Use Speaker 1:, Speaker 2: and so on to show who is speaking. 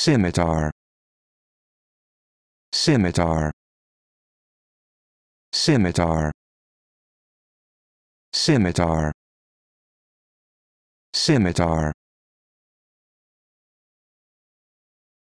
Speaker 1: scimitar scimitar scimitar scimitar scimitar